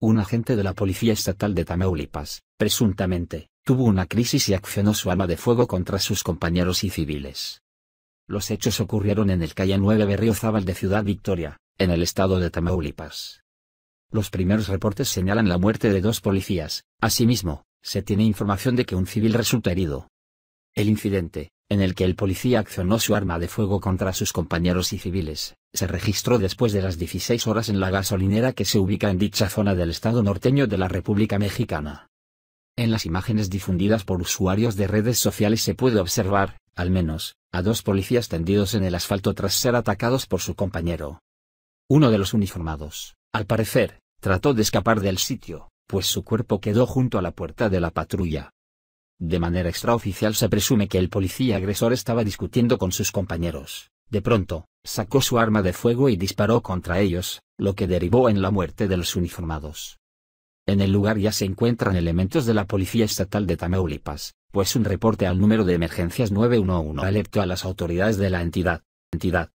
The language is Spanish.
un agente de la Policía Estatal de Tamaulipas, presuntamente, tuvo una crisis y accionó su arma de fuego contra sus compañeros y civiles. Los hechos ocurrieron en el calle 9 Zaval de Ciudad Victoria, en el estado de Tamaulipas. Los primeros reportes señalan la muerte de dos policías, asimismo, se tiene información de que un civil resulta herido. El incidente, en el que el policía accionó su arma de fuego contra sus compañeros y civiles, se registró después de las 16 horas en la gasolinera que se ubica en dicha zona del estado norteño de la República Mexicana. En las imágenes difundidas por usuarios de redes sociales se puede observar, al menos, a dos policías tendidos en el asfalto tras ser atacados por su compañero. Uno de los uniformados, al parecer, trató de escapar del sitio, pues su cuerpo quedó junto a la puerta de la patrulla, de manera extraoficial se presume que el policía agresor estaba discutiendo con sus compañeros. De pronto, sacó su arma de fuego y disparó contra ellos, lo que derivó en la muerte de los uniformados. En el lugar ya se encuentran elementos de la Policía Estatal de Tamaulipas, pues un reporte al número de emergencias 911 alertó a las autoridades de la entidad. entidad